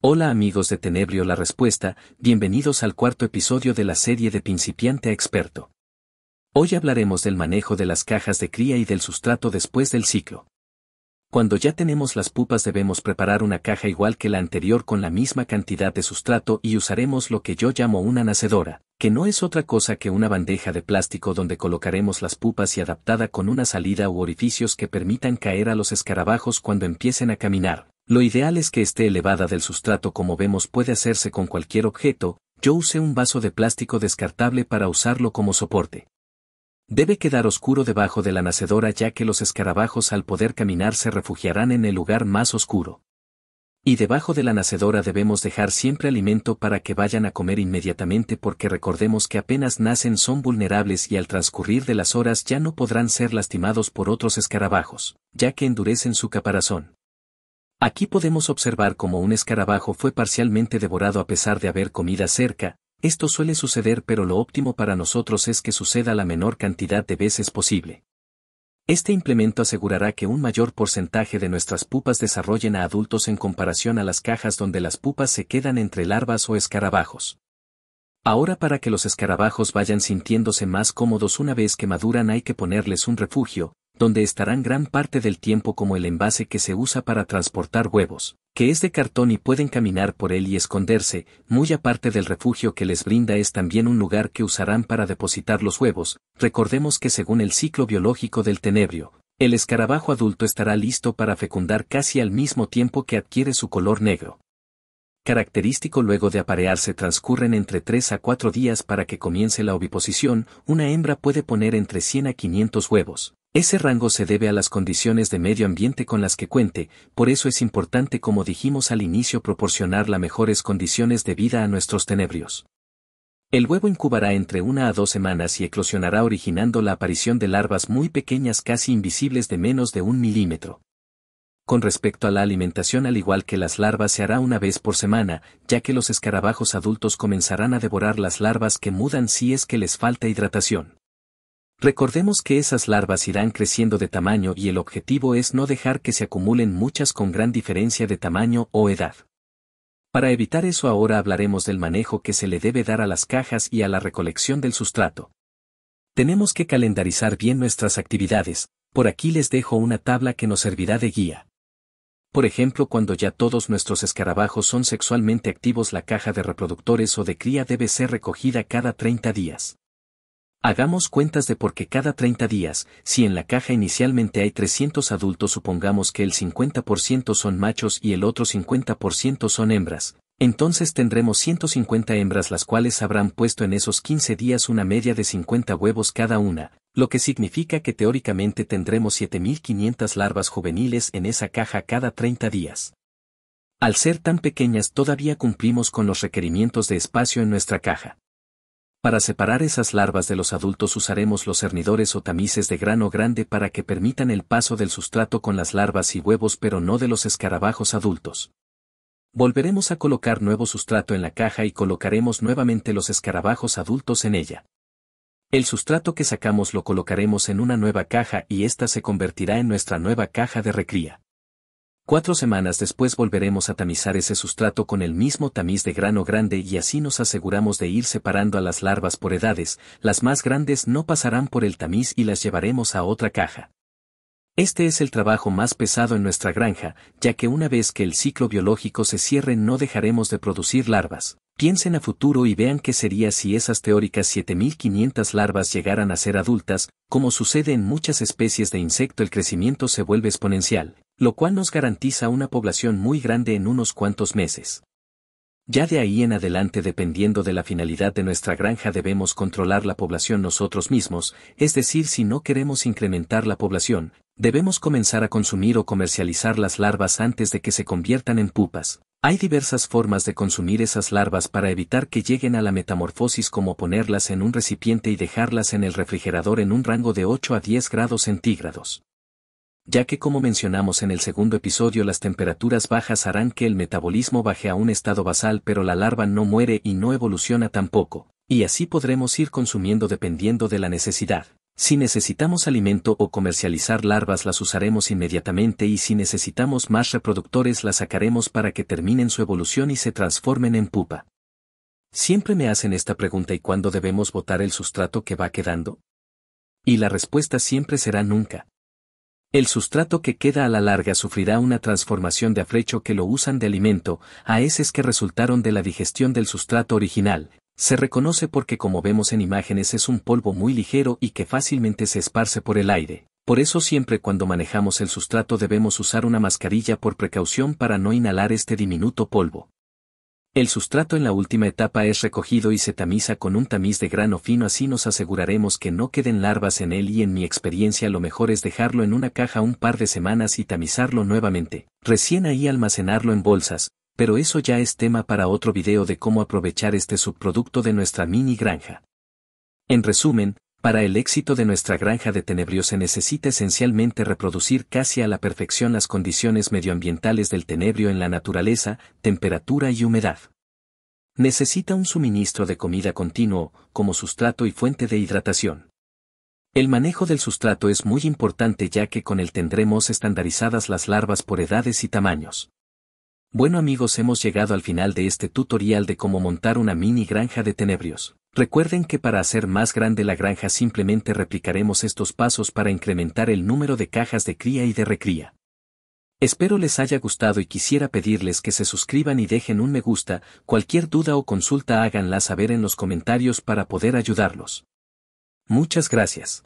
Hola amigos de Tenebrio La Respuesta, bienvenidos al cuarto episodio de la serie de principiante a experto. Hoy hablaremos del manejo de las cajas de cría y del sustrato después del ciclo. Cuando ya tenemos las pupas debemos preparar una caja igual que la anterior con la misma cantidad de sustrato y usaremos lo que yo llamo una nacedora, que no es otra cosa que una bandeja de plástico donde colocaremos las pupas y adaptada con una salida u orificios que permitan caer a los escarabajos cuando empiecen a caminar. Lo ideal es que esté elevada del sustrato como vemos puede hacerse con cualquier objeto, yo usé un vaso de plástico descartable para usarlo como soporte. Debe quedar oscuro debajo de la nacedora ya que los escarabajos al poder caminar se refugiarán en el lugar más oscuro. Y debajo de la nacedora debemos dejar siempre alimento para que vayan a comer inmediatamente porque recordemos que apenas nacen son vulnerables y al transcurrir de las horas ya no podrán ser lastimados por otros escarabajos, ya que endurecen su caparazón. Aquí podemos observar cómo un escarabajo fue parcialmente devorado a pesar de haber comida cerca, esto suele suceder pero lo óptimo para nosotros es que suceda la menor cantidad de veces posible. Este implemento asegurará que un mayor porcentaje de nuestras pupas desarrollen a adultos en comparación a las cajas donde las pupas se quedan entre larvas o escarabajos. Ahora para que los escarabajos vayan sintiéndose más cómodos una vez que maduran hay que ponerles un refugio, donde estarán gran parte del tiempo como el envase que se usa para transportar huevos, que es de cartón y pueden caminar por él y esconderse, muy aparte del refugio que les brinda es también un lugar que usarán para depositar los huevos, recordemos que según el ciclo biológico del tenebrio, el escarabajo adulto estará listo para fecundar casi al mismo tiempo que adquiere su color negro. Característico luego de aparearse transcurren entre 3 a 4 días para que comience la oviposición, una hembra puede poner entre 100 a 500 huevos, ese rango se debe a las condiciones de medio ambiente con las que cuente, por eso es importante como dijimos al inicio proporcionar las mejores condiciones de vida a nuestros tenebrios. El huevo incubará entre una a dos semanas y eclosionará originando la aparición de larvas muy pequeñas casi invisibles de menos de un milímetro. Con respecto a la alimentación al igual que las larvas se hará una vez por semana, ya que los escarabajos adultos comenzarán a devorar las larvas que mudan si es que les falta hidratación. Recordemos que esas larvas irán creciendo de tamaño y el objetivo es no dejar que se acumulen muchas con gran diferencia de tamaño o edad. Para evitar eso ahora hablaremos del manejo que se le debe dar a las cajas y a la recolección del sustrato. Tenemos que calendarizar bien nuestras actividades, por aquí les dejo una tabla que nos servirá de guía. Por ejemplo, cuando ya todos nuestros escarabajos son sexualmente activos, la caja de reproductores o de cría debe ser recogida cada 30 días. Hagamos cuentas de por qué cada 30 días, si en la caja inicialmente hay 300 adultos supongamos que el 50% son machos y el otro 50% son hembras, entonces tendremos 150 hembras las cuales habrán puesto en esos 15 días una media de 50 huevos cada una, lo que significa que teóricamente tendremos 7500 larvas juveniles en esa caja cada 30 días. Al ser tan pequeñas todavía cumplimos con los requerimientos de espacio en nuestra caja. Para separar esas larvas de los adultos usaremos los cernidores o tamices de grano grande para que permitan el paso del sustrato con las larvas y huevos pero no de los escarabajos adultos. Volveremos a colocar nuevo sustrato en la caja y colocaremos nuevamente los escarabajos adultos en ella. El sustrato que sacamos lo colocaremos en una nueva caja y esta se convertirá en nuestra nueva caja de recría. Cuatro semanas después volveremos a tamizar ese sustrato con el mismo tamiz de grano grande y así nos aseguramos de ir separando a las larvas por edades, las más grandes no pasarán por el tamiz y las llevaremos a otra caja. Este es el trabajo más pesado en nuestra granja, ya que una vez que el ciclo biológico se cierre no dejaremos de producir larvas. Piensen a futuro y vean qué sería si esas teóricas 7500 larvas llegaran a ser adultas, como sucede en muchas especies de insecto el crecimiento se vuelve exponencial lo cual nos garantiza una población muy grande en unos cuantos meses. Ya de ahí en adelante, dependiendo de la finalidad de nuestra granja, debemos controlar la población nosotros mismos, es decir, si no queremos incrementar la población, debemos comenzar a consumir o comercializar las larvas antes de que se conviertan en pupas. Hay diversas formas de consumir esas larvas para evitar que lleguen a la metamorfosis como ponerlas en un recipiente y dejarlas en el refrigerador en un rango de 8 a 10 grados centígrados ya que como mencionamos en el segundo episodio las temperaturas bajas harán que el metabolismo baje a un estado basal pero la larva no muere y no evoluciona tampoco, y así podremos ir consumiendo dependiendo de la necesidad. Si necesitamos alimento o comercializar larvas las usaremos inmediatamente y si necesitamos más reproductores las sacaremos para que terminen su evolución y se transformen en pupa. Siempre me hacen esta pregunta y cuándo debemos botar el sustrato que va quedando. Y la respuesta siempre será nunca. El sustrato que queda a la larga sufrirá una transformación de afrecho que lo usan de alimento, a heces que resultaron de la digestión del sustrato original. Se reconoce porque como vemos en imágenes es un polvo muy ligero y que fácilmente se esparce por el aire. Por eso siempre cuando manejamos el sustrato debemos usar una mascarilla por precaución para no inhalar este diminuto polvo. El sustrato en la última etapa es recogido y se tamiza con un tamiz de grano fino así nos aseguraremos que no queden larvas en él y en mi experiencia lo mejor es dejarlo en una caja un par de semanas y tamizarlo nuevamente, recién ahí almacenarlo en bolsas, pero eso ya es tema para otro video de cómo aprovechar este subproducto de nuestra mini granja. En resumen, para el éxito de nuestra granja de tenebrio se necesita esencialmente reproducir casi a la perfección las condiciones medioambientales del tenebrio en la naturaleza, temperatura y humedad. Necesita un suministro de comida continuo, como sustrato y fuente de hidratación. El manejo del sustrato es muy importante ya que con él tendremos estandarizadas las larvas por edades y tamaños. Bueno amigos hemos llegado al final de este tutorial de cómo montar una mini granja de tenebrios. Recuerden que para hacer más grande la granja simplemente replicaremos estos pasos para incrementar el número de cajas de cría y de recría. Espero les haya gustado y quisiera pedirles que se suscriban y dejen un me gusta, cualquier duda o consulta háganla saber en los comentarios para poder ayudarlos. Muchas gracias.